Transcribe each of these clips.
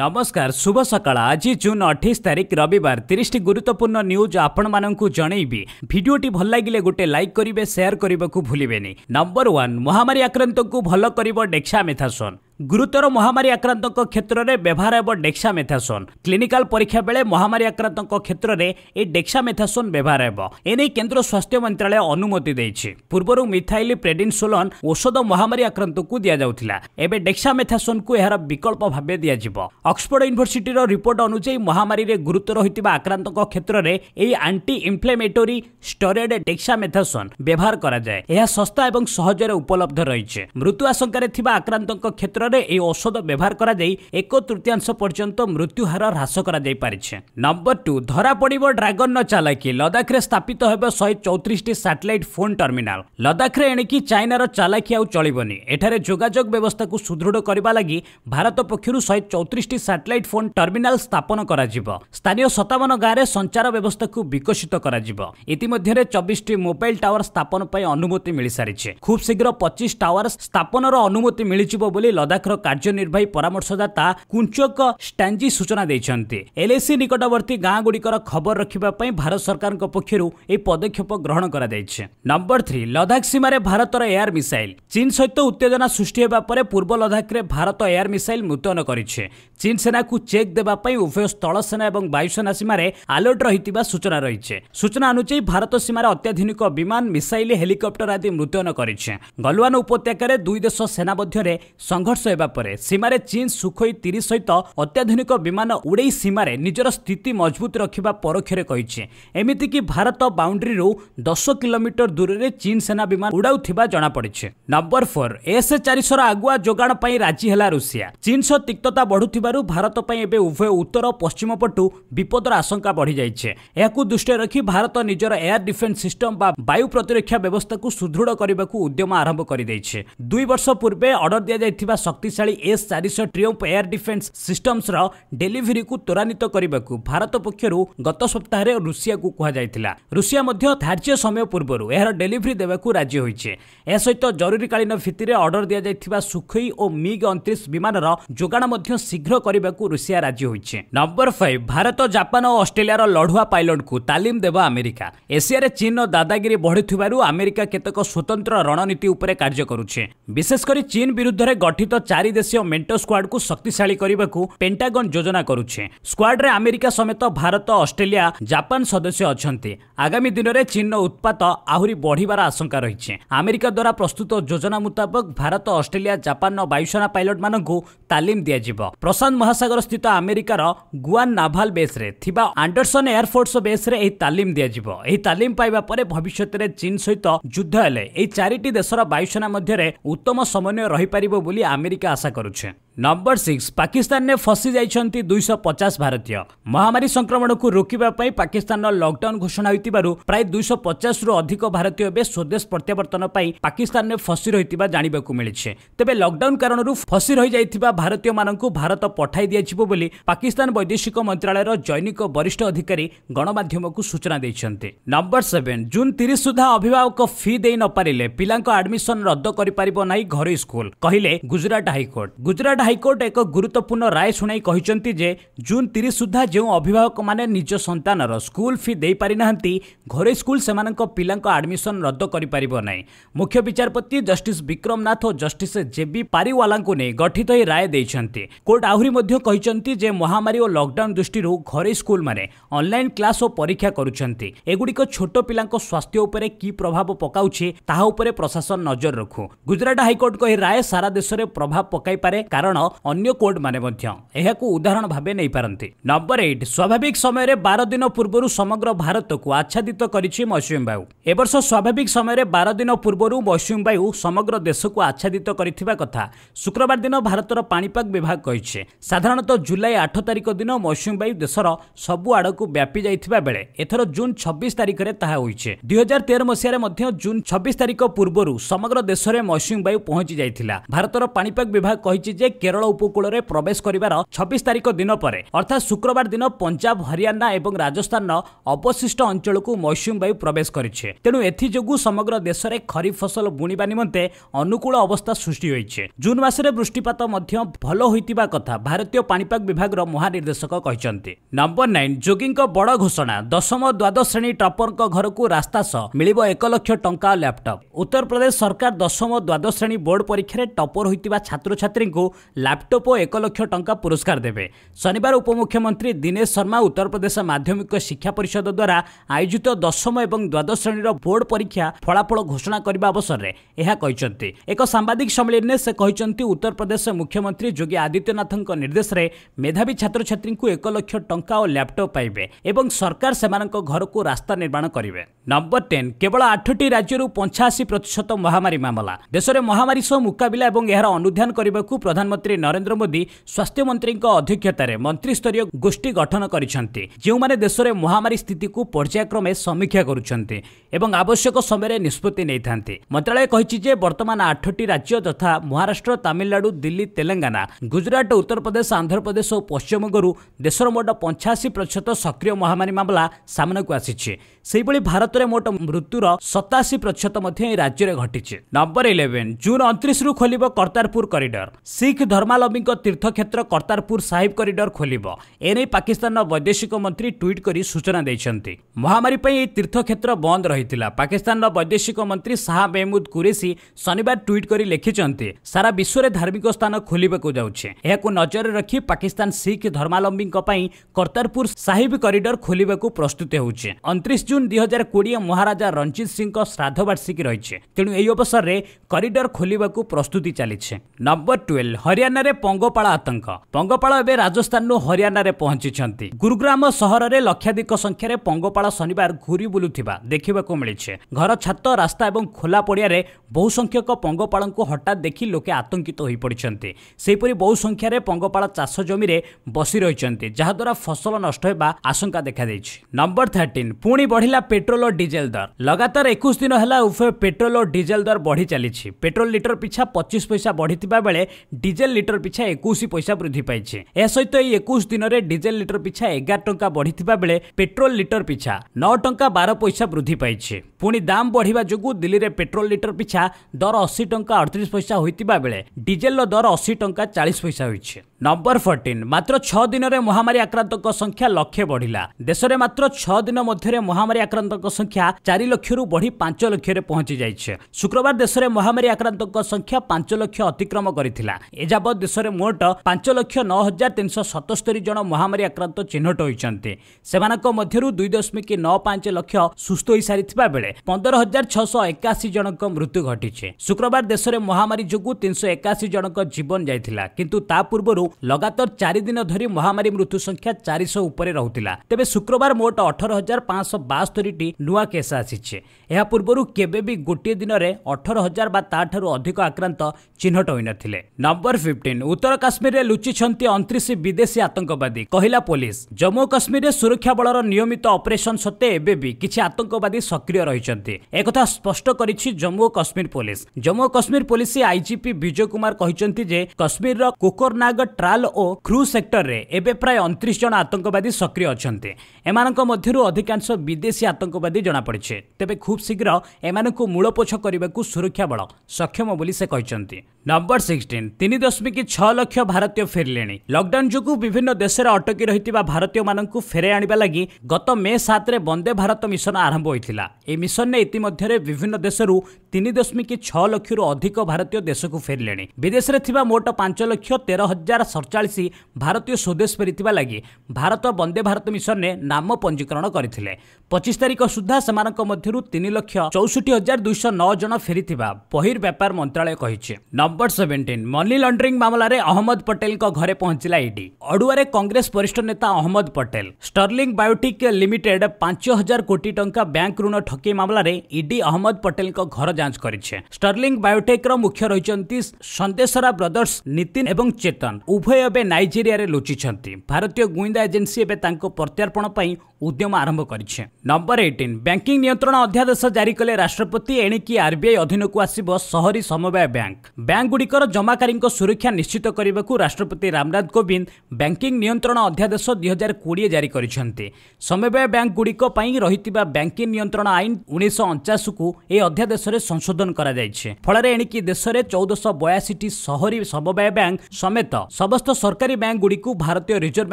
ନମସ୍କାର ଶୁଭ ସକାଳ ଆଜି ଜୁନ୍ ଅଠେଇଶ ତାରିଖ ରବିବାର ତିରିଶଟି ଗୁରୁତ୍ୱପୂର୍ଣ୍ଣ ନ୍ୟୁଜ୍ ଆପଣମାନଙ୍କୁ ଜଣେଇବି ଭିଡ଼ିଓଟି ଭଲ ଲାଗିଲେ ଗୋଟେ ଲାଇକ୍ କରିବେ ସେୟାର କରିବାକୁ ଭୁଲିବେନି ନମ୍ବର ୱାନ୍ ମହାମାରୀ ଆକ୍ରାନ୍ତଙ୍କୁ ଭଲ କରିବ ଡେକ୍ସା ମେଥାସନ୍ ଗୁରୁତର ମହାମାରୀ ଆକ୍ରାନ୍ତଙ୍କ କ୍ଷେତ୍ରରେ ବ୍ୟବହାର ହେବ ଡେକ୍ସାମେଥାସୋନ୍ କ୍ଲିନିକାଲ ପରୀକ୍ଷା ବେଳେ ମହାମାରୀ ଆକ୍ରାନ୍ତଙ୍କ କ୍ଷେତ୍ରରେ ଏହି ଡେକ୍ସାମେଥାସୋନ୍ ବ୍ୟବହାର ହେବ ଏନେଇ କେନ୍ଦ୍ର ସ୍ୱାସ୍ଥ୍ୟ ମନ୍ତ୍ରାଳୟ ଅନୁମତି ଦେଇଛି ପୂର୍ବରୁ ମିଥାଇଲି ପ୍ରେଡିନ୍ସୋଲନ୍ ଔଷଧ ମହାମାରୀ ଆକ୍ରାନ୍ତଙ୍କୁ ଦିଆଯାଉଥିଲା ଏବେ ଡେକ୍ସାମେଥାସୋନ୍କୁ ଏହାର ବିକଳ୍ପ ଭାବେ ଦିଆଯିବ ଅକ୍ସଫୋର୍ଡ ୟୁନିଭର୍ସିଟିର ରିପୋର୍ଟ ଅନୁଯାୟୀ ମହାମାରୀରେ ଗୁରୁତର ହୋଇଥିବା ଆକ୍ରାନ୍ତଙ୍କ କ୍ଷେତ୍ରରେ ଏହି ଆଣ୍ଟି ଇନ୍ଫ୍ଲେମେଟୋରୀ ଷ୍ଟେରଏଡ୍ ଡେକ୍ସାମେଥାସୋନ୍ ବ୍ୟବହାର କରାଯାଏ ଏହା ଶସ୍ତା ଏବଂ ସହଜରେ ଉପଲବ୍ଧ ରହିଛି ମୃତ୍ୟୁ ଆଶଙ୍କାରେ ଥିବା ଆକ୍ରାନ୍ତଙ୍କ କ୍ଷେତ୍ରରେ କ୍ଷେତ୍ରରେ ଏହି ଔଷଧ ବ୍ୟବହାର କରାଯାଇ ଏକ ତୃତୀୟାଂଶ ପର୍ଯ୍ୟନ୍ତ ମୃତ୍ୟୁହାର ହ୍ରାସ କରାଯାଇପାରିଛି ନମ୍ବର ଟୁ ଧରାପଡ଼ିବ ଡ୍ରାଗନ୍ର ଚାଲାକି ଲଦାଖରେ ସ୍ଥାପିତ ହେବ ଶହେ ଚଉତିରିଶଟି ସାଟେଲାଇଟ୍ ଫୋନ୍ ଟର୍ମିନାଲ ଲଦାଖରେ ଏଣିକି ଚାଇନାର ଚାଲାକି ଆଉ ଚଳିବନି ଏଠାରେ ଯୋଗାଯୋଗ ବ୍ୟବସ୍ଥାକୁ ସୁଦୃଢ଼ କରିବା ଲାଗି ଭାରତ ପକ୍ଷରୁ ଶହେ ଚଉତିରିଶଟି ସାଟେଲାଇଟ୍ ଫୋନ୍ ଟର୍ମିନାଲ ସ୍ଥାପନ କରାଯିବ ସ୍ଥାନୀୟ ସତାବନ ଗାଁରେ ସଞ୍ଚାର ବ୍ୟବସ୍ଥାକୁ ବିକଶିତ କରାଯିବ ଇତିମଧ୍ୟରେ ଚବିଶଟି ମୋବାଇଲ ଟାୱାର ସ୍ଥାପନ ପାଇଁ ଅନୁମତି ମିଳିସାରିଛି ଖୁବ୍ ଶୀଘ୍ର ପଚିଶ ଟାୱାର ସ୍ଥାପନର ଅନୁମତି ମିଳିଯିବ ବୋଲି ଲଦାଖ ବ୍ୟାଙ୍କର କାର୍ଯ୍ୟନିର୍ବାହୀ ପରାମର୍ଶଦାତା କୁଞ୍ଚକ ଷ୍ଟାଞ୍ଜି ସୂଚନା ଦେଇଛନ୍ତି ଏଲ୍ଏସି ନିକଟବର୍ତ୍ତୀ ଗାଁଗୁଡ଼ିକର ଖବର ରଖିବା ପାଇଁ ଭାରତ ସରକାରଙ୍କ ପକ୍ଷରୁ ଏହି ପଦକ୍ଷେପ ଗ୍ରହଣ କରାଯାଇଛି ନମ୍ବର ଥ୍ରୀ ଲଦାଖ ସୀମାରେ ଭାରତର ଏୟାର ମିସାଇଲ୍ ଚୀନ୍ ସହିତ ଉତ୍ତେଜନା ସୃଷ୍ଟି ହେବା ପରେ ପୂର୍ବ ଲଦାଖରେ ଭାରତ ଏୟାର ମିସାଇଲ୍ ମୁତୟନ କରିଛି ଚୀନ୍ ସେନାକୁ ଚେକ୍ ଦେବା ପାଇଁ ଉଭୟ ସ୍ଥଳସେନା ଏବଂ ବାୟୁସେନା ସୀମାରେ ଆଲର୍ଟ ରହିଥିବା ସୂଚନା ରହିଛି ସୂଚନା ଅନୁଯାୟୀ ଭାରତ ସୀମାରେ ଅତ୍ୟାଧୁନିକ ବିମାନ ମିସାଇଲ୍ ହେଲିକପ୍ଟର ଆଦି ମୁତୟନ କରିଛି ଗଲୱାନ ଉପତ୍ୟକାରେ ଦୁଇ ଦେଶ ସେନା ମଧ୍ୟରେ ସଂଘର୍ଷ ଦଶମାଂଶ ହେବା ପରେ ସୀମାରେ ଚୀନ୍ ସୁଖୋଇ ତିରିଶ ସହିତ ଅତ୍ୟାଧୁନିକ ବିମାନ ଉଡ଼େଇ ସୀମାରେ ନିଜର ସ୍ଥିତି ମଜବୁତ ରଖିବା ପରୋକ୍ଷରେ କହିଛି ଏମିତିକି ଭାରତ ବାଉଣ୍ଡ୍ରିରୁ ଦଶ କିଲୋମିଟର ଦୂରରେ ଚୀନ୍ ସେନା ବିମାନ ଉଡ଼ାଉଥିବା ଜଣାପଡ଼ିଛି ନମ୍ବର ଫୋର୍ ଏସ୍ ଚାରିଶହର ଆଗୁଆ ଯୋଗାଣ ପାଇଁ ରାଜି ହେଲା ରୁଷିଆ ଚୀନ୍ ସହ ତିକ୍ତତା ବଢ଼ୁଥିବାରୁ ଭାରତ ପାଇଁ ଏବେ ଉଭୟ ଉତ୍ତର ଓ ପଶ୍ଚିମ ପଟୁ ବିପଦର ଆଶଙ୍କା ବଢ଼ିଯାଇଛି ଏହାକୁ ଦୃଷ୍ଟିରେ ରଖି ଭାରତ ନିଜର ଏୟାର ଡିଫେନ୍ସ ସିଷ୍ଟମ ବା ବାୟୁ ପ୍ରତିରକ୍ଷା ବ୍ୟବସ୍ଥାକୁ ସୁଦୃଢ଼ କରିବାକୁ ଉଦ୍ୟମ ଆରମ୍ଭ କରିଦେଇଛି ଦୁଇ ବର୍ଷ ପୂର୍ବେ ଅର୍ଡର ଦିଆଯାଇଥିବା ଶକ୍ତିଶାଳୀ ଏସ୍ ଚାରିଶହ ଟ୍ରିୟମ୍ପ ଏୟାର ଡିଫେନ୍ସ ସିଷ୍ଟମ୍ସର ଡେଲିଭରିକୁ ତ୍ୱରାନ୍ୱିତ କରିବାକୁ ଭାରତ ପକ୍ଷରୁ ଗତ ସପ୍ତାହରେ ରୁଷିଆକୁ କୁହାଯାଇଥିଲା ରୁଷିଆ ମଧ୍ୟ ଧାର୍ଯ୍ୟ ସମୟ ପୂର୍ବରୁ ଏହାର ଡେଲିଭରି ଦେବାକୁ ରାଜି ହୋଇଛି ଏହା ସହିତ ଜରୁରୀକାଳୀନ ଭିତ୍ତିରେ ଅର୍ଡର ଦିଆଯାଇଥିବା ସୁଖୋଇ ଓ ମିଗ୍ ଅଣତିରିଶ ବିମାନର ଯୋଗାଣ ମଧ୍ୟ ଶୀଘ୍ର କରିବାକୁ ରୁଷିଆ ରାଜି ହୋଇଛି ନମ୍ବର ଫାଇଭ୍ ଭାରତ ଜାପାନ ଓ ଅଷ୍ଟ୍ରେଲିଆର ଲଢୁଆ ପାଇଲଟ୍କୁ ତାଲିମ ଦେବ ଆମେରିକା ଏସିଆରେ ଚୀନର ଦାଦାଗିରି ବଢ଼ିଥିବାରୁ ଆମେରିକା କେତେକ ସ୍ୱତନ୍ତ୍ର ରଣନୀତି ଉପରେ କାର୍ଯ୍ୟ କରୁଛି ବିଶେଷ କରି ଚୀନ ବିରୁଦ୍ଧରେ ଗଠିତ ଚାରିଦେଶୀୟ ମେଣ୍ଟ ସ୍କ୍ୱାଡ୍କୁ ଶକ୍ତିଶାଳୀ କରିବାକୁ ପେଣ୍ଟାଗନ୍ ଯୋଜନା କରୁଛି ସ୍କ୍ୱାଡ୍ରେ ଆମେରିକା ସମେତ ଭାରତ ଅଷ୍ଟ୍ରେଲିଆ ଜାପାନ ସଦସ୍ୟ ଅଛନ୍ତି ଆଗାମୀ ଦିନରେ ଚୀନ୍ର ଉତ୍ପାତ ଆହୁରି ବଢ଼ିବାର ଆଶଙ୍କା ରହିଛି ଆମେରିକା ଦ୍ୱାରା ପ୍ରସ୍ତୁତ ଯୋଜନା ମୁତାବକ ଭାରତ ଅଷ୍ଟ୍ରେଲିଆ ଜାପାନର ବାୟୁସେନା ପାଇଲଟମାନଙ୍କୁ ତାଲିମ ଦିଆଯିବ ପ୍ରଶାନ୍ତ ମହାସାଗର ସ୍ଥିତ ଆମେରିକାର ଗୁଆନ୍ ନାଭାଲ ବେସ୍ରେ ଥିବା ଆଣ୍ଡରସନ୍ ଏୟାରଫୋର୍ସ ବେସ୍ରେ ଏହି ତାଲିମ ଦିଆଯିବ ଏହି ତାଲିମ ପାଇବା ପରେ ଭବିଷ୍ୟତରେ ଚୀନ୍ ସହିତ ଯୁଦ୍ଧ ହେଲେ ଏହି ଚାରିଟି ଦେଶର ବାୟୁସେନା ମଧ୍ୟରେ ଉତ୍ତମ ସମନ୍ୱୟ ରହିପାରିବ ବୋଲି ଆମେରିକା ଆମେରିକା ଆଶା କରୁଛେ ନମ୍ବର ସିକ୍ସ ପାକିସ୍ତାନରେ ଫସି ଯାଇଛନ୍ତି ଦୁଇଶହ ପଚାଶ ଭାରତୀୟ ମହାମାରୀ ସଂକ୍ରମଣକୁ ରୋକିବା ପାଇଁ ପାକିସ୍ତାନର ଲକଡାଉନ୍ ଘୋଷଣା ହୋଇଥିବାରୁ ପ୍ରାୟ ଦୁଇଶହ ପଚାଶରୁ ଅଧିକ ଭାରତୀୟ ଏବେ ସ୍ୱଦେଶ ପ୍ରତ୍ୟାବର୍ତ୍ତନ ପାଇଁ ପାକିସ୍ତାନରେ ଫସି ରହିଥିବା ଜାଣିବାକୁ ମିଳିଛି ତେବେ ଲକଡାଉନ୍ କାରଣରୁ ଫସି ରହିଯାଇଥିବା ଭାରତୀୟମାନଙ୍କୁ ଭାରତ ପଠାଇ ଦିଆଯିବ ବୋଲି ପାକିସ୍ତାନ ବୈଦେଶିକ ମନ୍ତ୍ରଣାଳୟର ଜୈନିକ ବରିଷ୍ଠ ଅଧିକାରୀ ଗଣମାଧ୍ୟମକୁ ସୂଚନା ଦେଇଛନ୍ତି ନମ୍ବର ସେଭେନ୍ ଜୁନ୍ ତିରିଶ ସୁଦ୍ଧା ଅଭିଭାବକ ଫି ଦେଇ ନପାରିଲେ ପିଲାଙ୍କ ଆଡମିସନ୍ ରଦ୍ଦ କରିପାରିବ ନାହିଁ ଘରୋଇ ସ୍କୁଲ କହିଲେ ଗୁଜରାଟ ହାଇକୋର୍ଟ ଗୁଜରାଟ ଝାଡ଼ଖଣ୍ଡ ହାଇକୋର୍ଟ ଏକ ଗୁରୁତ୍ୱପୂର୍ଣ୍ଣ ରାୟ ଶୁଣାଇ କହିଛନ୍ତି ଯେ ଜୁନ୍ ତିରିଶ ସୁଦ୍ଧା ଯେଉଁ ଅଭିଭାବକମାନେ ନିଜ ସନ୍ତାନର ସ୍କୁଲ ଫି ଦେଇପାରିନାହାନ୍ତି ଘରୋଇ ସ୍କୁଲ ସେମାନଙ୍କ ପିଲାଙ୍କ ଆଡମିସନ ରଦ୍ଦ କରିପାରିବ ନାହିଁ ମୁଖ୍ୟ ବିଚାରପତି ଜଷ୍ଟିସ୍ ବିକ୍ରମନାଥ ନାଥ ଓ ଜଷ୍ଟିସ୍ ଜେବି ପାରିୱାଲାଙ୍କୁ ନେଇ ଗଠିତ ଏହି ରାୟ ଦେଇଛନ୍ତି କୋର୍ଟ ଆହୁରି ମଧ୍ୟ କହିଛନ୍ତି ଯେ ମହାମାରୀ ଓ ଲକଡାଉନ୍ ଦୃଷ୍ଟିରୁ ଘରୋଇ ସ୍କୁଲମାନେ ଅନଲାଇନ୍ କ୍ଲାସ୍ ଓ ପରୀକ୍ଷା କରୁଛନ୍ତି ଏଗୁଡ଼ିକ ଛୋଟ ପିଲାଙ୍କ ସ୍ୱାସ୍ଥ୍ୟ ଉପରେ କି ପ୍ରଭାବ ପକାଉଛି ତାହା ଉପରେ ପ୍ରଶାସନ ନଜର ରଖୁ ଗୁଜରାଟ ହାଇକୋର୍ଟଙ୍କ ଏହି ରାୟ ସାରା ଦେଶରେ ପ୍ରଭାବ ପକାଇପାରେ କାରଣ କାରଣ ଅନ୍ୟ ମାନେ ମଧ୍ୟ ଏହାକୁ ଉଦାହରଣ ଭାବେ ନେଇପାରନ୍ତି ନମ୍ବର ଏଇଟ୍ ସ୍ୱାଭାବିକ ସମୟରେ ବାର ଦିନ ପୂର୍ବରୁ ସମଗ୍ର ଭାରତକୁ ଆଚ୍ଛାଦିତ କରିଛି ମୌସୁମୀ ବାୟୁ ଏବର୍ଷ ସ୍ୱାଭାବିକ ସମୟରେ ବାର ଦିନ ପୂର୍ବରୁ ମୌସୁମୀ ବାୟୁ ସମଗ୍ର ଦେଶକୁ ଆଚ୍ଛାଦିତ କରିଥିବା କଥା ଶୁକ୍ରବାର ଦିନ ଭାରତର ପାଣିପାଗ ବିଭାଗ କହିଛି ସାଧାରଣତଃ ଜୁଲାଇ ଆଠ ତାରିଖ ଦିନ ମୌସୁମୀ ବାୟୁ ଦେଶର ସବୁ ଆଡକୁ ବ୍ୟାପି ଯାଇଥିବା ବେଳେ ଏଥର ଜୁନ୍ ଛବିଶ ତାରିଖରେ ତାହା ହୋଇଛି ଦୁଇ ହଜାର ତେର ମସିହାରେ ମଧ୍ୟ ଜୁନ୍ ଛବିଶ ତାରିଖ ପୂର୍ବରୁ ସମଗ୍ର ଦେଶରେ ମୌସୁମୀ ବାୟୁ ପହଞ୍ଚି ଯାଇଥିଲା ଭାରତର ପାଣିପାଗ ବିଭାଗ କହିଛି ଯେ କେରଳ ଉପକୂଳରେ ପ୍ରବେଶ କରିବାର ଛବିଶ ତାରିଖ ଦିନ ପରେ ଅର୍ଥାତ୍ ଶୁକ୍ରବାର ଦିନ ପଞ୍ଜାବ ହରିୟାନା ଏବଂ ରାଜସ୍ଥାନର ଅବଶିଷ୍ଟ ଅଞ୍ଚଳକୁ ମୌସୁମୀ ବାୟୁ ପ୍ରବେଶ କରିଛି ତେଣୁ ଏଥିଯୋଗୁଁ ସମଗ୍ର ଦେଶରେ ଖରିଫ ଫସଲ ବୁଣିବା ନିମନ୍ତେ ଅନୁକୂଳ ଅବସ୍ଥା ସୃଷ୍ଟି ହୋଇଛି ଜୁନ୍ ମାସରେ ବୃଷ୍ଟିପାତ ମଧ୍ୟ ଭଲ ହୋଇଥିବା କଥା ଭାରତୀୟ ପାଣିପାଗ ବିଭାଗର ମହାନିର୍ଦ୍ଦେଶକ କହିଛନ୍ତି ନମ୍ବର ନାଇନ୍ ଯୋଗୀଙ୍କ ବଡ଼ ଘୋଷଣା ଦଶମ ଦ୍ୱାଦଶ ଶ୍ରେଣୀ ଟପରଙ୍କ ଘରକୁ ରାସ୍ତା ସହ ମିଳିବ ଏକ ଲକ୍ଷ ଟଙ୍କା ଲ୍ୟାପ୍ଟପ୍ ଉତ୍ତରପ୍ରଦେଶ ସରକାର ଦଶମ ଦ୍ୱାଦଶ ଶ୍ରେଣୀ ବୋର୍ଡ ପରୀକ୍ଷାରେ ଟପର ହୋଇଥିବା ଛାତ୍ରଛାତ୍ରୀଙ୍କୁ ଲ୍ୟାପଟପ୍ ଓ ଏକ ଲକ୍ଷ ଟଙ୍କା ପୁରସ୍କାର ଦେବେ ଶନିବାର ଉପମୁଖ୍ୟମନ୍ତ୍ରୀ ଦିନେଶ ଶର୍ମା ଉତ୍ତରପ୍ରଦେଶ ମାଧ୍ୟମିକ ଶିକ୍ଷା ପରିଷଦ ଦ୍ୱାରା ଆୟୋଜିତ ଦଶମ ଏବଂ ଦ୍ୱାଦଶ ଶ୍ରେଣୀର ବୋର୍ଡ ପରୀକ୍ଷା ଫଳାଫଳ ଘୋଷଣା କରିବା ଅବସରରେ ଏହା କହିଛନ୍ତି ଏକ ସାମ୍ବାଦିକ ସମ୍ମିଳନୀରେ ସେ କହିଛନ୍ତି ଉତ୍ତରପ୍ରଦେଶ ମୁଖ୍ୟମନ୍ତ୍ରୀ ଯୋଗୀ ଆଦିତ୍ୟନାଥଙ୍କ ନିର୍ଦ୍ଦେଶରେ ମେଧାବୀ ଛାତ୍ରଛାତ୍ରୀଙ୍କୁ ଏକ ଲକ୍ଷ ଟଙ୍କା ଓ ଲ୍ୟାପଟପ୍ ପାଇବେ ଏବଂ ସରକାର ସେମାନଙ୍କ ଘରକୁ ରାସ୍ତା ନିର୍ମାଣ କରିବେ ନମ୍ବର ଟେନ୍ କେବଳ ଆଠଟି ରାଜ୍ୟରୁ ପଞ୍ଚାଅଶୀ ପ୍ରତିଶତ ମହାମାରୀ ମାମଲା ଦେଶରେ ମହାମାରୀ ସହ ମୁକାବିଲା ଏବଂ ଏହାର ଅନୁଧ୍ୟାନ କରିବାକୁ ପ୍ରଧାନମନ୍ତ୍ରୀ ପ୍ରଧାନମନ୍ତ୍ରୀ ନରେନ୍ଦ୍ର ମୋଦି ସ୍ୱାସ୍ଥ୍ୟମନ୍ତ୍ରୀଙ୍କ ଅଧ୍ୟକ୍ଷତାରେ ମନ୍ତ୍ରୀସ୍ତରୀୟ ଗୋଷ୍ଠୀ ଗଠନ କରିଛନ୍ତି ଯେଉଁମାନେ ଦେଶରେ ମହାମାରୀ ସ୍ଥିତିକୁ ପର୍ଯ୍ୟାୟକ୍ରମେ ସମୀକ୍ଷା କରୁଛନ୍ତି ଏବଂ ଆବଶ୍ୟକ ସମୟରେ ନିଷ୍ପତ୍ତି ନେଇଥାନ୍ତି ମନ୍ତ୍ରଣାଳୟ କହିଛି ଯେ ବର୍ତ୍ତମାନ ଆଠଟି ରାଜ୍ୟ ଯଥା ମହାରାଷ୍ଟ୍ର ତାମିଲନାଡୁ ଦିଲ୍ଲୀ ତେଲେଙ୍ଗାନା ଗୁଜରାଟ ଉତ୍ତରପ୍ରଦେଶ ଆନ୍ଧ୍ରପ୍ରଦେଶ ଓ ପଶ୍ଚିମବଙ୍ଗରୁ ଦେଶର ମୋଟ ପଞ୍ଚାଅଶୀ ପ୍ରତିଶତ ସକ୍ରିୟ ମହାମାରୀ ମାମଲା ସାମ୍ନାକୁ ଆସିଛି ସେହିଭଳି ଭାରତରେ ମୋଟ ମୃତ୍ୟୁର ସତାଅଶୀ ପ୍ରତିଶତ ମଧ୍ୟ ଏହି ରାଜ୍ୟରେ ଘଟିଛି ନମ୍ବର ଇଲେଭେନ୍ ଜୁନ୍ ଅଣତିରିଶରୁ ଖୋଲିବ କର୍ତ୍ତାରପୁର କରିଡର ଶିଖ୍ ଧର୍ମାବଲମ୍ବୀଙ୍କ ତୀର୍ଥକ୍ଷେତ୍ର କର୍ତ୍ତାରପୁର ସାହିବ କରିଡର ଖୋଲିବ ଏନେଇ ପାକିସ୍ତାନର ବୈଦେଶିକ ମନ୍ତ୍ରୀ ଟ୍ୱିଟ୍ କରି ସୂଚନା ଦେଇଛନ୍ତି ମହାମାରୀ ପାଇଁ ଏହି ତୀର୍ଥକ୍ଷେତ୍ର ବନ୍ଦ ରହିଥିଲା ପାକିସ୍ତାନର ବୈଦେଶିକ ମନ୍ତ୍ରୀ ଶାହା ମେହମୁଦ କୁରେସି ଶନିବାର ଟ୍ୱିଟ୍ କରି ଲେଖିଛନ୍ତି ସାରା ବିଶ୍ୱରେ ଧାର୍ମିକ ସ୍ଥାନ ଖୋଲିବାକୁ ଯାଉଛି ଏହାକୁ ନଜରରେ ରଖି ପାକିସ୍ତାନ ଶିଖ ଧର୍ମାବଲମ୍ବୀଙ୍କ ପାଇଁ କର୍ତ୍ତାରପୁର ସାହିବ କରିଡର ଖୋଲିବାକୁ ପ୍ରସ୍ତୁତ ହେଉଛି ଅଣତିରିଶ ଜୁନ୍ ଦୁଇ ହଜାର କୋଡ଼ିଏ ମହାରାଜା ରଞ୍ଜିତ ସିଂଙ୍କ ଶ୍ରାଦ୍ଧବାର୍ଷିକୀ ରହିଛି ତେଣୁ ଏହି ଅବସରରେ କରିଡର ଖୋଲିବାକୁ ପ୍ରସ୍ତୁତି ଚାଲିଛି ନମ୍ବର ଟୁଏଲ୍ଭ ହରି ହରିୟାଣାରେ ପଙ୍ଗପାଳ ଆତଙ୍କ ପଙ୍ଗପାଳ ଏବେ ରାଜସ୍ଥାନରୁ ହରିୟାଣାରେ ପହଞ୍ଚିଛନ୍ତି ଗୁରୁଗ୍ରାମ ସହରରେ ଲକ୍ଷାଧିକ ସଂଖ୍ୟାରେ ପଙ୍ଗପାଳ ଶନିବାର ଘୁରି ବୁଲୁଥିବା ଦେଖିବାକୁ ମିଳିଛି ଘର ଛାତ ରାସ୍ତା ଏବଂ ଖୋଲା ପଡ଼ିଆରେ ବହୁ ସଂଖ୍ୟକ ପଙ୍ଗପାଳଙ୍କୁ ହଠାତ୍ ଦେଖି ଲୋକେ ଆତଙ୍କିତ ହୋଇପଡ଼ିଛନ୍ତି ସେହିପରି ବହୁ ସଂଖ୍ୟାରେ ପଙ୍ଗପାଳ ଚାଷ ଜମିରେ ବସି ରହିଛନ୍ତି ଯାହାଦ୍ୱାରା ଫସଲ ନଷ୍ଟ ହେବା ଆଶଙ୍କା ଦେଖାଦେଇଛି ନମ୍ବର ଥାର୍ଟିନ୍ ପୁଣି ବଢ଼ିଲା ପେଟ୍ରୋଲ ଓ ଡିଜେଲ ଦର ଲଗାତାର ଏକୋଇଶ ଦିନ ହେଲା ଉଭୟ ପେଟ୍ରୋଲ ଓ ଡିଜେଲ ଦର ବଢ଼ି ଚାଲିଛି ପେଟ୍ରୋଲ ଲିଟର ପିଛା ପଚିଶ ପଇସା ବଢ଼ିଥିବା ବେଳେ ଡିଜେଲ ডিজেল লিটর পিছা একুশ পয়সা বৃদ্ধি পাইছে এ সহিত এই একুশ দিনের ডিজেল লিটর পিছা এগার টঙ্কা বড়ি বেড়ে পেট্রোল লিটর পিছা ন টঙ্কা বার পয়সা বৃদ্ধি পাইছে পুঁ দাম বড়া যোগ দিল্লিরে পেট্রোল লিটর পিছা দর অশি টঙ্কা অড়তিশ পয়সা হয়ে বেড়ে ডিজেল দর অশি টঙ্কা চাশ পয়সা হয়েছে ନମ୍ବର ଫୋର୍ଟିନ୍ ମାତ୍ର ଛଅ ଦିନରେ ମହାମାରୀ ଆକ୍ରାନ୍ତଙ୍କ ସଂଖ୍ୟା ଲକ୍ଷେ ବଢ଼ିଲା ଦେଶରେ ମାତ୍ର ଛଅ ଦିନ ମଧ୍ୟରେ ମହାମାରୀ ଆକ୍ରାନ୍ତଙ୍କ ସଂଖ୍ୟା ଚାରି ଲକ୍ଷରୁ ବଢ଼ି ପାଞ୍ଚ ଲକ୍ଷରେ ପହଞ୍ଚି ଯାଇଛି ଶୁକ୍ରବାର ଦେଶରେ ମହାମାରୀ ଆକ୍ରାନ୍ତଙ୍କ ସଂଖ୍ୟା ପାଞ୍ଚ ଲକ୍ଷ ଅତିକ୍ରମ କରିଥିଲା ଏଯାବତ୍ ଦେଶରେ ମୋଟ ପାଞ୍ଚ ଲକ୍ଷ ନଅ ହଜାର ତିନିଶହ ସତସ୍ତରି ଜଣ ମହାମାରୀ ଆକ୍ରାନ୍ତ ଚିହ୍ନଟ ହୋଇଛନ୍ତି ସେମାନଙ୍କ ମଧ୍ୟରୁ ଦୁଇ ଦଶମିକ ନଅ ପାଞ୍ଚ ଲକ୍ଷ ସୁସ୍ଥ ହୋଇସାରିଥିବା ବେଳେ ପନ୍ଦର ହଜାର ଛଅଶହ ଏକାଅଶୀ ଜଣଙ୍କ ମୃତ୍ୟୁ ଘଟିଛି ଶୁକ୍ରବାର ଦେଶରେ ମହାମାରୀ ଯୋଗୁଁ ତିନିଶହ ଏକାଅଶୀ ଜଣଙ୍କ ଜୀବନ ଯାଇଥିଲା କିନ୍ତୁ ତା ପୂର୍ବରୁ ଲଗାତାର ଚାରିଦିନ ଧରି ମହାମାରୀ ମୃତ୍ୟୁ ସଂଖ୍ୟା ଚାରିଶହ ଉପରେ ରହୁଥିଲା ତେବେ ଶୁକ୍ରବାର ମୋଟ ଅଠର ହଜାର ପାଞ୍ଚଶହ ବାସ୍ତରିଟି ନୂଆ କେସ ଆସିଛି ଏହା ପୂର୍ବରୁ କେବେ ବି ଗୋଟିଏ ଦିନରେ ଅଠର ହଜାର ବା ତାଠାରୁ ଅଧିକ ଆକ୍ରାନ୍ତ ଚିହ୍ନଟ ହୋଇନଥିଲେ ନମ୍ବର ଫିଫ୍ଟିନ୍ ଉତ୍ତର କାଶ୍ମୀରରେ ଲୁଚିଛନ୍ତି ଅଣତିରିଶ ବିଦେଶୀ ଆତଙ୍କବାଦୀ କହିଲା ପୋଲିସ ଜମ୍ମୁ କାଶ୍ମୀରରେ ସୁରକ୍ଷା ବଳର ନିୟମିତ ଅପରେସନ୍ ସତ୍ତ୍ୱେ ଏବେ ବି କିଛି ଆତଙ୍କବାଦୀ ସକ୍ରିୟ ରହିଛନ୍ତି ଏକଥା ସ୍ପଷ୍ଟ କରିଛି ଜମ୍ମୁ ଓ କାଶ୍ମୀର ପୋଲିସ ଜମ୍ମୁ ଓ କାଶ୍ମୀର ପୋଲିସ ଆଇଜିପି ବିଜୟ କୁମାର କହିଛନ୍ତି ଯେ କାଶ୍ମୀରର କୋକରନାଗ ଟ୍ରାଲ୍ ଓ କ୍ରୁ ସେକ୍ଟରରେ ଏବେ ପ୍ରାୟ ଅଣତିରିଶ ଜଣ ଆତଙ୍କବାଦୀ ସକ୍ରିୟ ଅଛନ୍ତି ଏମାନଙ୍କ ମଧ୍ୟରୁ ଅଧିକାଂଶ ବିଦେଶୀ ଆତଙ୍କବାଦୀ ଜଣାପଡ଼ିଛି ତେବେ ଖୁବ୍ ଶୀଘ୍ର ଏମାନଙ୍କୁ ମୂଳପୋଛ କରିବାକୁ ସୁରକ୍ଷା ବଳ ସକ୍ଷମ ବୋଲି ସେ କହିଛନ୍ତି ନମ୍ବର ସିକ୍ସଟିନ୍ ତିନି ଦଶମିକ ଛଅ ଲକ୍ଷ ଭାରତୀୟ ଫେରିଲେଣି ଲକ୍ଡାଉନ୍ ଯୋଗୁଁ ବିଭିନ୍ନ ଦେଶରେ ଅଟକି ରହିଥିବା ଭାରତୀୟମାନଙ୍କୁ ଫେରାଇ ଆଣିବା ଲାଗି ଗତ ମେ ସାତରେ ବନ୍ଦେ ଭାରତ ମିଶନ ଆରମ୍ଭ ହୋଇଥିଲା ଏହି ମିଶନରେ ଇତିମଧ୍ୟରେ ବିଭିନ୍ନ ଦେଶରୁ ତିନି ଦଶମିକ ଛଅ ଲକ୍ଷରୁ ଅଧିକ ଭାରତୀୟ ଦେଶକୁ ଫେରିଲେଣି ବିଦେଶରେ ଥିବା ମୋଟ ପାଞ୍ଚ ଲକ୍ଷ ତେର ହଜାର ସଡ଼ଚାଳିଶ ଭାରତୀୟ ସ୍ୱଦେଶ ଫେରିଥିବା ଲାଗି ଭାରତ ବନ୍ଦେ ଭାରତ ମିଶନରେ ନାମ ପଞ୍ଜୀକରଣ କରିଥିଲେ ପଚିଶ ତାରିଖ ସୁଦ୍ଧା ସେମାନଙ୍କ ମଧ୍ୟରୁ ତିନି ଲକ୍ଷ ଚଉଷଠି ହଜାର ଦୁଇଶହ ନଅ ଜଣ ଫେରିଥିବା ବହିର୍ ବ୍ୟାପାର ମନ୍ତ୍ରଣାଳୟ କହିଛି ନମ୍ବର ସେଭେଣ୍ଟିନ୍ ମନି ଲଣ୍ଡରିଂ ମାମଲାରେ ଅହମ୍ମଦ ପଟେଲଙ୍କ ଘରେ ପହଞ୍ଚିଲା ଇଡି ଅଡୁଆରେ କଂଗ୍ରେସ ବରିଷ୍ଠ ନେତା Ahmed Patel sterling biotech limited ପାଞ୍ଚ ହଜାର କୋଟି ଟଙ୍କା ବ୍ୟାଙ୍କ ଋଣ ଠକେଇ ମାମଲାରେ ଇଡି ଅହମ୍ମଦ ପଟେଲଙ୍କ ଘର ଯାଞ୍ଚ କରିଛି ଷ୍ଟର୍ଲିଂ ବାୟୋଟେକ୍ର ମୁଖ୍ୟ ରହିଛନ୍ତି ସନ୍ଦେଶରା ବ୍ରଦର୍ସ ନିତିନ ଏବଂ ଚେତନ ଉଭୟ ଏବେ ନାଇଜେରିଆରେ ଲୁଚିଛନ୍ତି ଭାରତୀୟ ଗୁଇନ୍ଦା ଏଜେନ୍ସି ଏବେ ତାଙ୍କ ପ୍ରତ୍ୟାର୍ପଣ ପାଇଁ ଉଦ୍ୟମ ଆରମ୍ଭ କରିଛି ନମ୍ବର ଏଇଟିନ୍ ବ୍ୟାଙ୍କିଂ ନିୟନ୍ତ୍ରଣ ଅଧ୍ୟାଦେଶ ଜାରି କଲେ ରାଷ୍ଟ୍ରପତି ଏଣିକି ଆର୍ବିଆଇ ଅଧୀନକୁ ଆସିବ ସହରୀ ସମବାୟ ବ୍ୟାଙ୍କ ବ୍ୟାଙ୍କଗୁଡ଼ିକର ଜମାକାରୀଙ୍କ ସୁରକ୍ଷା ନିଶ୍ଚିତ କରିବାକୁ ରାଷ୍ଟ୍ରପତି ରାମନାଥ କୋବିନ୍ଦ ବ୍ୟାଙ୍କିଂ ନିୟନ୍ତ୍ରଣ ଅଧ୍ୟାଦେଶ ଦୁଇ ହଜାର କୋଡ଼ିଏ ଜାରି କରିଛନ୍ତି ସମବାୟ ବ୍ୟାଙ୍କଗୁଡ଼ିକ ପାଇଁ ରହିଥିବା ବ୍ୟାଙ୍କିଂ ନିୟନ୍ତ୍ରଣ ଆଇନ ଉଣେଇଶହ ଅଣଚାଶକୁ ଏହି ଅଧ୍ୟାଦେଶରେ ସଂଶୋଧନ କରାଯାଇଛି ଫଳରେ ଏଣିକି ଦେଶରେ ଚଉଦଶହ ବୟାଅଶୀଟି ସହରୀ ସମବାୟ ବ୍ୟାଙ୍କ ସମେତ ସମସ୍ତ ସରକାରୀ ବ୍ୟାଙ୍କଗୁଡ଼ିକୁ ଭାରତୀୟ ରିଜର୍ଭ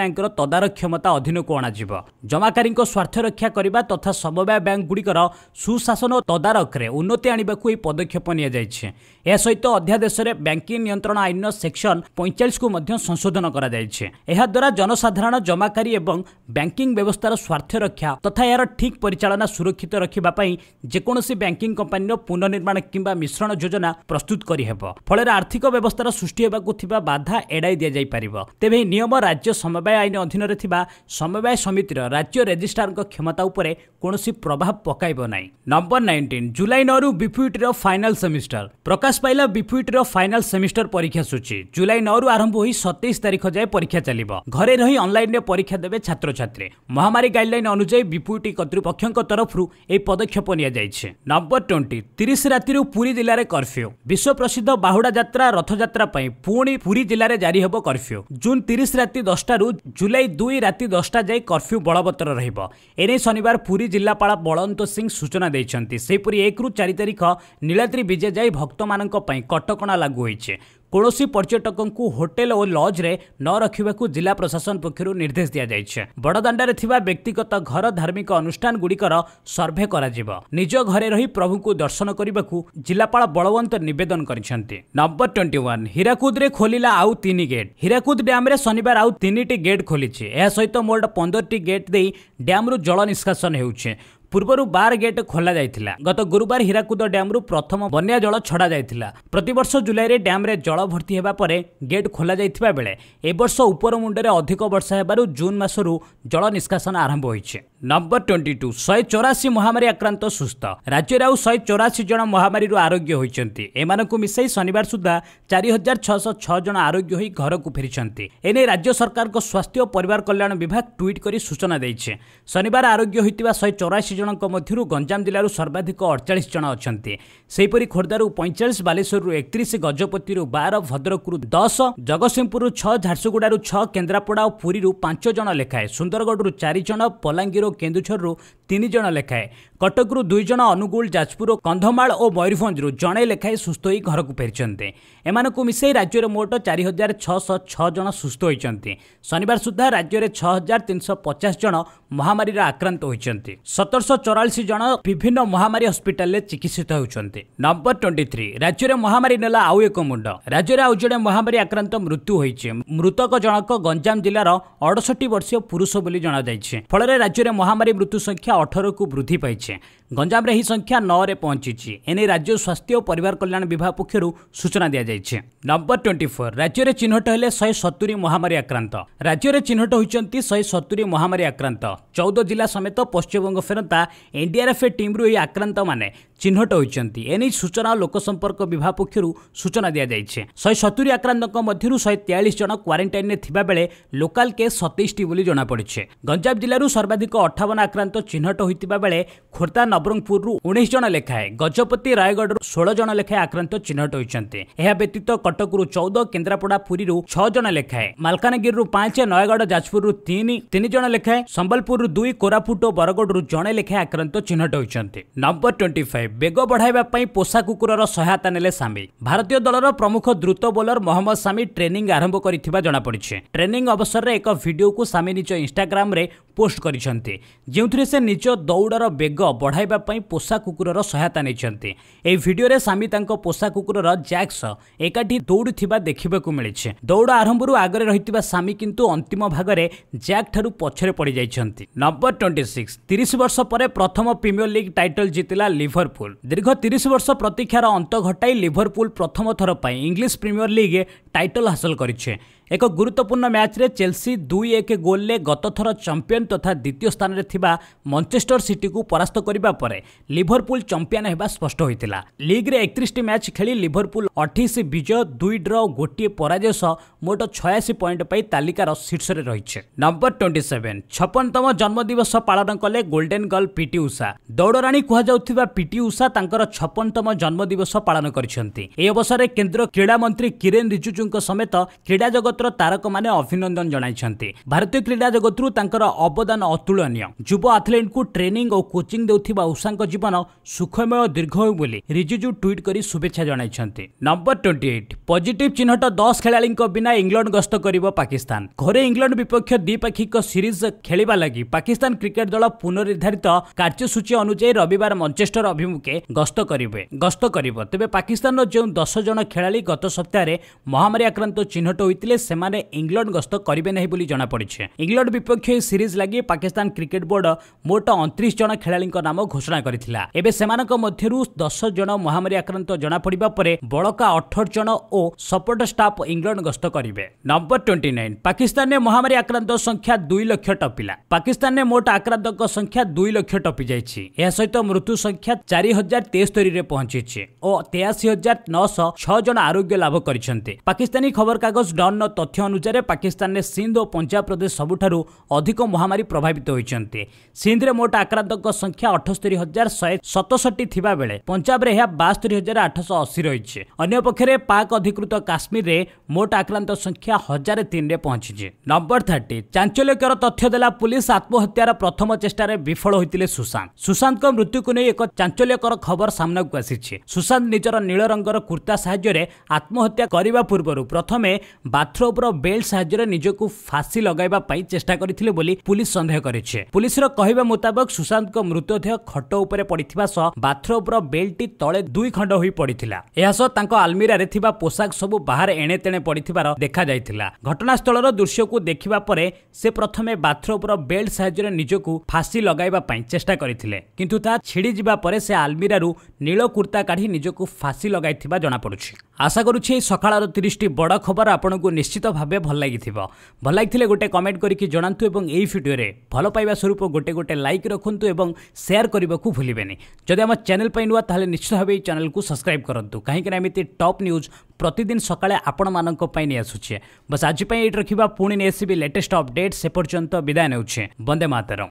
ବ୍ୟାଙ୍କର ତଦାରଖ କ୍ଷମତା ଅଧୀନକୁ ଅଣାଯିବ ଜମାକାରୀଙ୍କ ସ୍ୱାର୍ଥ ରକ୍ଷା କରିବା ତଥା ସମବାୟ ବ୍ୟାଙ୍କଗୁଡ଼ିକର ସୁଶାସନ ଓ ତଦାରଖରେ ଉନ୍ନତି ଆଣିବାକୁ ଏହି ପଦକ୍ଷେପ ନିଆଯାଇଛି ଏହା ସହିତ ଅଧ୍ୟାଦେଶ ଦେଶରେ ବ୍ୟାଙ୍କିଂ ନିୟନ୍ତ୍ରଣ ଆଇନ ସେକ୍ସନ ପଇଁଚାଳିଶକୁ ମଧ୍ୟ ସଂଶୋଧନ କରାଯାଇଛି ଏହାଦ୍ୱାରା ଜନସାଧାରଣ ଜମାକାରୀ ଏବଂ ବ୍ୟାଙ୍କିଙ୍ଗ ବ୍ୟବସ୍ଥାର ସ୍ୱାର୍ଥ ରକ୍ଷା ତଥା ଏହାର ଠିକ୍ ପରିଚାଳନା ସୁରକ୍ଷିତ ରଖିବା ପାଇଁ ଯେକୌଣସି ବ୍ୟାଙ୍କିଂ କମ୍ପାନୀର ପୁନଃନିର୍ମାଣ କିମ୍ବା ମିଶ୍ରଣ ଯୋଜନା ପ୍ରସ୍ତୁତ କରିହେବ ଫଳରେ ଆର୍ଥିକ ବ୍ୟବସ୍ଥାର ସୃଷ୍ଟି ହେବାକୁ ଥିବା ବାଧା ଏଡ଼ାଇ ଦିଆଯାଇପାରିବ ତେବେ ଏହି ନିୟମ ରାଜ୍ୟ ସମବାୟ ଆଇନ ଅଧୀନରେ ଥିବା ସମବାୟ ସମିତିର ରାଜ୍ୟ ରେଜିଷ୍ଟ୍ରାରଙ୍କ କ୍ଷମତା ଉପରେ କୌଣସି ପ୍ରଭାବ ପକାଇବ ନାହିଁ ନମ୍ବର ନାଇଣ୍ଟିନ୍ ଜୁଲାଇ ନଅରୁ ବିଫ୍ୟୁଟିର ଫାଇନାଲ୍ ସେମିଷ୍ଟର ପ୍ରକାଶ ପାଇଲା ବିଫ୍ୟୁଟିର ফাইনাল সেমিস্টর পরীক্ষা সূচি জুলাই নু আরম্ভ হয়ে সতেইশ তারিখ যায় পরীক্ষা চালিব ঘরে রই অনলাইনে পরীক্ষা দেবে ছাত্রছাত্রী মহামারী গাইডলাইন অনুযায়ী বিপুটি কর্তৃপক্ষ তরফ এই পদক্ষেপ নিয়েছে নম্বর টোয়েন্টি তিরিশ রাতি পুরী জেলার কর্ফ্যু বিশ্বপ্রসিদ্ধ বাহুড়া যাত্রা রথযাত্রা পাই পুঁ পুরী জেলার জারি হব কর্ফ্যু জুন তিরিশ রাতি দশটার জুলাই দুই রাতি দশটা যাই কর্ফ্যু বলবত্তর রহব এনে শনিবার পুরী জেলাপাল বলন্ত সিং সূচনা দিয়েছেন সেইপরি একরু চারি তারিখ নীলাদ্রি বিজে যাই ভক্ত কটকা କଟକଣା ଲାଗୁ ହୋଇଛି କୌଣସି ପର୍ଯ୍ୟଟକଙ୍କୁ ହୋଟେଲ ଓ ଲଜ୍ରେ ନ ରଖିବାକୁ ଜିଲ୍ଲା ପ୍ରଶାସନ ପକ୍ଷରୁ ନିର୍ଦ୍ଦେଶ ଦିଆଯାଇଛି ବଡ଼ଦାଣ୍ଡରେ ଥିବା ବ୍ୟକ୍ତିଗତ ଘର ଧାର୍ମିକ ଅନୁଷ୍ଠାନଗୁଡ଼ିକର ସର୍ଭେ କରାଯିବ ନିଜ ଘରେ ରହି ପ୍ରଭୁଙ୍କୁ ଦର୍ଶନ କରିବାକୁ ଜିଲ୍ଲାପାଳ ବଳବନ୍ତ ନିବେଦନ କରିଛନ୍ତି ନମ୍ବର ଟ୍ୱେଣ୍ଟି ୱାନ୍ ହୀରାକୁଦରେ ଖୋଲିଲା ଆଉ ତିନି ଗେଟ୍ ହୀରାକୁଦ ଡ୍ୟାମ୍ରେ ଶନିବାର ଆଉ ତିନିଟି ଗେଟ୍ ଖୋଲିଛି ଏହା ସହିତ ମୋଟ ପନ୍ଦରଟି ଗେଟ୍ ଦେଇ ଡ୍ୟାମ୍ରୁ ଜଳ ନିଷ୍କାସନ ହେଉଛି ପୂର୍ବରୁ ବାର ଗେଟ୍ ଖୋଲାଯାଇଥିଲା ଗତ ଗୁରୁବାର ହୀରାକୁଦ ଡ୍ୟାମ୍ରୁ ପ୍ରଥମ ବନ୍ୟା ଜଳ ଛଡ଼ା ଯାଇଥିଲା ପ୍ରତିବର୍ଷ ଜୁଲାଇରେ ଡ୍ୟାମ୍ରେ ଜଳ ଭର୍ତ୍ତି ହେବା ପରେ ଗେଟ୍ ଖୋଲାଯାଇଥିବା ବେଳେ ଏ ବର୍ଷ ଉପର ମୁଣ୍ଡରେ ଅଧିକ ବର୍ଷା ହେବାରୁ ଜୁନ୍ ମାସରୁ ଜଳ ନିଷ୍କାସନ ଆରମ୍ଭ ହୋଇଛି ନମ୍ବର ଟ୍ୱେଣ୍ଟି ଟୁ ଶହେ ଚଉରାଶୀ ମହାମାରୀ ଆକ୍ରାନ୍ତ ସୁସ୍ଥ ରାଜ୍ୟରେ ଆଉ ଶହେ ଚଉରାଶୀ ଜଣ ମହାମାରୀରୁ ଆରୋଗ୍ୟ ହୋଇଛନ୍ତି ଏମାନଙ୍କୁ ମିଶାଇ ଶନିବାର ସୁଦ୍ଧା ଚାରି ହଜାର ଛଅଶହ ଛଅ ଜଣ ଆରୋଗ୍ୟ ହୋଇ ଘରକୁ ଫେରିଛନ୍ତି ଏନେଇ ରାଜ୍ୟ ସରକାରଙ୍କ ସ୍ୱାସ୍ଥ୍ୟ ଓ ପରିବାର କଲ୍ୟାଣ ବିଭାଗ ଟ୍ୱିଟ୍ କରି ସୂଚନା ଦେଇଛି ଶନିବାର ଆରୋଗ୍ୟ ହୋଇଥିବା ଶହେ ଚଉରାଶୀ जु गञ्जाम जिल्ला सर्वाधिक अडचालिस जन अनि सहीपरि खोर्धारु पैँचाइ बालेश्वरु एकतिस गजपति बार भद्रकु दस जगतसिंहपुर छ झारसुगुडाहरू छ केन्द्रापडा पुरीहरू पाँचजनाखाए सुन्दरगड चारिज बलाङ्गीर केन्दुझरु तिनजनाखाए कटकु दुईजना अनुगुल जाजपुर कन्धमाल मयरभेखाए सु घरको फेरी एमा मिस राज्य मोट चारि हजार छुस्थ हुन्छ शनिबार सुधा राज्यले छ हजार तिनश पचास जन महामारी र आक्रान्त ଦୁଇଶହ ଚଉରାଳିଶ ଜଣ ବିଭିନ୍ନ ମହାମାରୀ ହସ୍ପିଟାଲରେ ଚିକିତ୍ସିତ ହେଉଛନ୍ତି ନମ୍ବର ଟ୍ୱେଣ୍ଟି ଥ୍ରୀ ରାଜ୍ୟରେ ମହାମାରୀ ନେଲା ଆଉ ଏକ ମୁଣ୍ଡ ରାଜ୍ୟରେ ଆଉ ଜଣେ ମହାମାରୀ ଆକ୍ରାନ୍ତ ମୃତ୍ୟୁ ହୋଇଛି ମୃତକ ଜଣକ ଗଞ୍ଜାମ ଜିଲ୍ଲାର ଅଡ଼ଷଠି ବର୍ଷୀୟ ପୁରୁଷ ବୋଲି ଜଣାଯାଇଛି ଫଳରେ ରାଜ୍ୟରେ ମହାମାରୀ ମୃତ୍ୟୁ ସଂଖ୍ୟା ଅଠରକୁ ବୃଦ୍ଧି ପାଇଛି ଗଞ୍ଜାମରେ ଏହି ସଂଖ୍ୟା ନଅରେ ପହଞ୍ଚିଛି ଏ ନେଇ ରାଜ୍ୟ ସ୍ୱାସ୍ଥ୍ୟ ଓ ପରିବାର କଲ୍ୟାଣ ବିଭାଗ ପକ୍ଷରୁ ସୂଚନା ଦିଆଯାଇଛି ନମ୍ବର ଟ୍ୱେଣ୍ଟି ଫୋର୍ ରାଜ୍ୟରେ ଚିହ୍ନଟ ହେଲେ ଶହେ ସତୁରି ମହାମାରୀ ଆକ୍ରାନ୍ତ ରାଜ୍ୟରେ ଚିହ୍ନଟ ହୋଇଛନ୍ତି ଶହେ ସତୁରି ମହାମାରୀ ଆକ୍ରାନ୍ତ ଚଉଦ ଜିଲ୍ଲା ସମେତ ପଶ୍ଚିମବଙ୍ଗ ଫେରନ୍ତା एफ टीम र आक्रान्त चिन्हट सभाग पक्ष सूचना दिएछ सतुरी आक्रान्तेस जन क्वारेन्टाइन थाले लोकल केस सतैसे गञजाम जिल्ला सर्वाधिक अठाउन आक्रान्त चिह्न हुर्धा नवरङपुरु जन लेखाए गजपति रायगढु षोल जन लेखाए आक्रान्त चिह्न हुन्छ यबत कटकु चौध केन्द्रापडा पुरीहरू छ जन लेखाए मालकानगिरी पाँच नयगढुर जन लेखाए सम्बलपुरु दुई कोपुट बरगड् जे ଲେଖାଏଁ ଆକ୍ରାନ୍ତ ଚିହ୍ନଟ ହୋଇଛନ୍ତି ନମ୍ବର ଟ୍ୱେଣ୍ଟି ଫାଇଭ୍ ବେଗ ବଢ଼ାଇବା ପାଇଁ ପୋଷା କୁକୁରର ସହାୟତା ନେଲେ ସାମି ଭାରତୀୟ ଦଳର ପ୍ରମୁଖ ଦ୍ରୁତ ବୋଲର ମହମ୍ମଦ ସାମି ଟ୍ରେନିଂ ଆରମ୍ଭ କରିଥିବା ଜଣାପଡ଼ିଛି ଟ୍ରେନିଂ ଅବସରରେ ଏକ ଭିଡ଼ିଓକୁ ସାମି ନିଜ ଇନଷ୍ଟାଗ୍ରାମରେ ପୋଷ୍ଟ କରିଛନ୍ତି ଯେଉଁଥିରେ ସେ ନିଜ ଦୌଡ଼ର ବେଗ ବଢ଼ାଇବା ପାଇଁ ପୋଷା କୁକୁରର ସହାୟତା ନେଇଛନ୍ତି ଏହି ଭିଡ଼ିଓରେ ସାମି ତାଙ୍କ ପୋଷା କୁକୁରର ଜ୍ୟାକ୍ ସହ ଏକାଠି ଦୌଡ଼ୁଥିବା ଦେଖିବାକୁ ମିଳିଛି ଦୌଡ଼ ଆରମ୍ଭରୁ ଆଗରେ ରହିଥିବା ସାମି କିନ୍ତୁ ଅନ୍ତିମ ଭାଗରେ ଜ୍ୟାକ୍ ଠାରୁ ପଛରେ ପଡ଼ିଯାଇଛନ୍ତି ନମ୍ବର ଟ୍ୱେଣ୍ଟି ସିକ୍ସ ତିରିଶ ବର୍ଷ ପରେ ପ୍ରଥମ ପ୍ରିମିୟର ଲିଗ୍ ଟାଇଟଲ ଜିତିଲା ଲିଭରପୁଲ ଦୀର୍ଘ ତିରିଶ ବର୍ଷ ପ୍ରତୀକ୍ଷାର ଅନ୍ତ ଘଟାଇ ଲିଭରପୁଲ ପ୍ରଥମ ଥର ପାଇଁ ଇଂଲିଶ ପ୍ରିମିୟର ଲିଗ୍ ଟାଇଟଲ୍ ହାସଲ କରିଛେ ଏକ ଗୁରୁତ୍ୱପୂର୍ଣ୍ଣ ମ୍ୟାଚ୍ରେ ଚେଲ୍ସି ଦୁଇ ଏକ ଗୋଲ୍ରେ ଗତଥର ଚମ୍ପିୟନ୍ ତଥା ଦ୍ୱିତୀୟ ସ୍ଥାନରେ ଥିବା ମଞ୍ଚେଷ୍ଟର ସିଟିକୁ ପରାସ୍ତ କରିବା ପରେ ଲିଭରପୁଲ ଚମ୍ପିୟନ୍ ହେବା ସ୍ପଷ୍ଟ ହୋଇଥିଲା ଲିଗ୍ରେ ଏକତିରିଶଟି ମ୍ୟାଚ୍ ଖେଳି ଲିଭରପୁଲ ଅଠେଇଶ ବିଜୟ ଦୁଇ ଡ୍ର ଓ ଗୋଟିଏ ପରାଜୟ ସହ ମୋଟ ଛୟାଅଶୀ ପଏଣ୍ଟ ପାଇ ତାଲିକାର ଶୀର୍ଷରେ ରହିଛେ ନମ୍ବର ଟ୍ୱେଣ୍ଟି ସେଭେନ୍ ଛପନତମ ଜନ୍ମଦିବସ ପାଳନ କଲେ ଗୋଲ୍ଡେନ୍ ଗର୍ଲ ପିଟି ଉଷା ଦୌଡ଼ରାଣୀ କୁହାଯାଉଥିବା ପିଟି ଉଷା ତାଙ୍କର ଛପନତମ ଜନ୍ମଦିବସ ପାଳନ କରିଛନ୍ତି ଏହି ଅବସରରେ କେନ୍ଦ୍ର କ୍ରୀଡ଼ା ମନ୍ତ୍ରୀ କିରେନ୍ ରିଜିଜୁ ଖେଳାଳିଙ୍କ ସମେତ କ୍ରୀଡ଼ା ଜଗତର ତାରକମାନେ ଅଭିନନ୍ଦନ ଜଣାଇଛନ୍ତି ଭାରତୀୟ କ୍ରୀଡ଼ା ଜଗତରୁ ତାଙ୍କର ଅବଦାନ ଅତୁଳନୀୟ ଯୁବ ଆଥଲେଟ୍ଙ୍କୁ ଟ୍ରେନିଂ ଓ କୋଚିଂ ଦେଉଥିବା ଉଷାଙ୍କ ଜୀବନ ସୁଖମୟ ଦୀର୍ଘ ହେଉ ବୋଲି ରିଜିଜୁ ଟ୍ୱିଟ୍ କରି ଶୁଭେଚ୍ଛା ଜଣାଇଛନ୍ତି ନମ୍ବର ଟ୍ୱେଣ୍ଟି ଏଇଟ୍ ପଜିଟିଭ୍ ଚିହ୍ନଟ ଦଶ ଖେଳାଳିଙ୍କ ବିନା ଇଂଲଣ୍ଡ ଗସ୍ତ କରିବ ପାକିସ୍ତାନ ଘରେ ଇଂଲଣ୍ଡ ବିପକ୍ଷ ଦ୍ୱିପାକ୍ଷିକ ସିରିଜ୍ ଖେଳିବା ଲାଗି ପାକିସ୍ତାନ କ୍ରିକେଟ୍ ଦଳ ପୁନର୍ନିର୍ଦ୍ଧାରିତ କାର୍ଯ୍ୟସୂଚୀ ଅନୁଯାୟୀ ରବିବାର ମଞ୍ଚେଷ୍ଟର ଅଭିମୁଖେ ଗସ୍ତ କରିବେ ଗସ୍ତ କରିବ ତେବେ ପାକିସ୍ତାନର ଯେଉଁ ଦଶ ଜଣ ଖେଳାଳି ଗତ ସପ୍ତାହରେ ମହାମାରୀ ଆକ୍ରାନ୍ତ ଚିହ୍ନଟ ହୋଇଥିଲେ ସେମାନେ ଇଂଲଣ୍ଡ ଗସ୍ତ କରିବେ ନାହିଁ ବୋଲି ଜଣାପଡ଼ିଛି ଇଂଲଣ୍ଡ ବିପକ୍ଷ ଏହି ସିରିଜ୍ ଲାଗି ପାକିସ୍ତାନ କ୍ରିକେଟ୍ ବୋର୍ଡ ମୋଟ ଅଣତିରିଶ ଜଣ ଖେଳାଳିଙ୍କ ନାମ ଘୋଷଣା କରିଥିଲା ଏବେ ସେମାନଙ୍କ ମଧ୍ୟରୁ ଦଶ ଜଣ ମହାମାରୀ ଆକ୍ରାନ୍ତ ଜଣାପଡ଼ିବା ପରେ ବଳକା ଅଠର ଜଣ ଓ ସପୋର୍ଟ ଷ୍ଟାଫ୍ ଇଂଲଣ୍ଡ ଗସ୍ତ କରିବେ ନମ୍ବର ଟ୍ୱେଣ୍ଟି ନାଇନ୍ ପାକିସ୍ତାନରେ ମହାମାରୀ ଆକ୍ରାନ୍ତ ସଂଖ୍ୟା ଦୁଇ ଲକ୍ଷ ଟପିଲା ପାକିସ୍ତାନରେ ମୋଟ ଆକ୍ରାନ୍ତଙ୍କ ସଂଖ୍ୟା ଦୁଇ ଲକ୍ଷ ଟପିଯାଇଛି ଏହା ସହିତ ମୃତ୍ୟୁ ସଂଖ୍ୟା ଚାରି ହଜାର ତେସ୍ତରୀରେ ପହଞ୍ଚିଛି ଓ ତେୟାଅଶୀ ହଜାର ନଅଶହ ଛଅ ଜଣ ଆରୋଗ୍ୟ ଲାଭ କରିଛନ୍ତି ପାକିସ୍ତାନୀ ଖବରକାଗଜ ଡନ୍ର ତଥ୍ୟ ଅନୁସାରେ ପାକିସ୍ତାନରେ ସିନ୍ଧ ଓ ପଞ୍ଜାବ ପ୍ରଦେଶ ସବୁଠାରୁ ଅଧିକ ମହାମାରୀ ପ୍ରଭାବିତ ହୋଇଛନ୍ତି ସିନ୍ଧରେ ମୋଟ ଆକ୍ରାନ୍ତଙ୍କ ସଂଖ୍ୟା ଅଠସ୍ତରି ହଜାର ଶହେ ସତଷଠି ଥିବାବେଳେ ପଞ୍ଜାବରେ ଏହା ବାସ୍ତରି ହଜାର ଆଠଶହ ଅଶୀ ରହିଛି ଅନ୍ୟପକ୍ଷରେ ପାକ୍ ଅଧିକୃତ କାଶ୍ମୀରରେ ମୋଟ ଆକ୍ରାନ୍ତ ସଂଖ୍ୟା ହଜାର ତିନିରେ ପହଞ୍ଚିଛି ନମ୍ବର ଥାର୍ଟି ଚାଞ୍ଚଲ୍ୟକର ତଥ୍ୟ ଦେଲା ପୁଲିସ ଆତ୍ମହତ୍ୟାର ପ୍ରଥମ ଚେଷ୍ଟାରେ ବିଫଳ ହୋଇଥିଲେ ସୁଶାନ୍ତ ସୁଶାନ୍ତଙ୍କ ମୃତ୍ୟୁକୁ ନେଇ ଏକ ଚାଞ୍ଚଲ୍ୟକର ଖବର ସାମ୍ନାକୁ ଆସିଛି ସୁଶାନ୍ତ ନିଜର ନୀଳ ରଙ୍ଗର କୁର୍ତ୍ତା ସାହାଯ୍ୟରେ ଆତ୍ମହତ୍ୟା କରିବା ପୂର୍ବରୁ ପ୍ରଥମେ ବାଥରୁମ୍ର ବେଲ୍ଟ ସାହାଯ୍ୟରେ ନିଜକୁ ଫାଶୀ ଲଗାଇବା ପାଇଁ ଚେଷ୍ଟା କରିଥିଲେ ବୋଲି ପୁଲିସ ସନ୍ଦେହ କରିଛି ପୁଲିସର କହିବା ମୁତାବକ ସୁଶାନ୍ତଙ୍କ ମୃତଦେହ ଖଟ ଉପରେ ପଡ଼ିଥିବା ସହ ବାଥରୁମ୍ର ବେଲ୍ଟି ତଳେ ଦୁଇ ଖଣ୍ଡ ହୋଇ ପଡ଼ିଥିଲା ଏହା ସହ ତାଙ୍କ ଆଲମିରାରେ ଥିବା ପୋଷା ପୋଷାକ ସବୁ ବାହାରେ ଏଣେ ତେଣେ ପଡ଼ିଥିବାର ଦେଖାଯାଇଥିଲା ଘଟଣାସ୍ଥଳର ଦୃଶ୍ୟକୁ ଦେଖିବା ପରେ ସେ ପ୍ରଥମେ ବାଥରୁମ୍ର ବେଲ୍ଟ ସାହାଯ୍ୟରେ ନିଜକୁ ଫାଶୀ ଲଗାଇବା ପାଇଁ ଚେଷ୍ଟା କରିଥିଲେ କିନ୍ତୁ ତାହା ଛିଡ଼ିଯିବା ପରେ ସେ ଆଲମିରାରୁ ନୀଳ କୁର୍ତ୍ତା କାଢି ନିଜକୁ ଫାଶୀ ଲଗାଇଥିବା ଜଣାପଡ଼ୁଛି ଆଶା କରୁଛି ଏହି ସକାଳର ତିରିଶଟି ବଡ଼ ଖବର ଆପଣଙ୍କୁ ନିଶ୍ଚିତ ଭାବେ ଭଲ ଲାଗିଥିବ ଭଲ ଲାଗିଥିଲେ ଗୋଟେ କମେଣ୍ଟ କରିକି ଜଣାନ୍ତୁ ଏବଂ ଏହି ଭିଡ଼ିଓରେ ଭଲ ପାଇବା ସ୍ୱରୂପ ଗୋଟେ ଗୋଟେ ଲାଇକ୍ ରଖନ୍ତୁ ଏବଂ ସେୟାର କରିବାକୁ ଭୁଲିବେନି ଯଦି ଆମ ଚ୍ୟାନେଲ ପାଇଁ ନୂଆ ତାହେଲେ ନିଶ୍ଚିତ ଭାବେ ଏହି ଚ୍ୟାନେଲକୁ ସବସ୍କ୍ରାଇବ କରନ୍ତୁ କାହିଁକିନା ଏମିତି ଟପ୍ ନ୍ୟୁଜ୍ ପ୍ରତିଦିନ ସକାଳେ ଆପଣମାନଙ୍କ ପାଇଁ ନେଇ ଆସୁଛେ ବାସ୍ ଆଜି ପାଇଁ ଏଇଠି ରଖିବା ପୁଣି ନେଇ ଆସିବି ଲେଟେଷ୍ଟ ଅପଡେଟ୍ ସେ ପର୍ଯ୍ୟନ୍ତ ବିଦାୟ ନେଉଛେ ବନ୍ଦେ ମାତରମ୍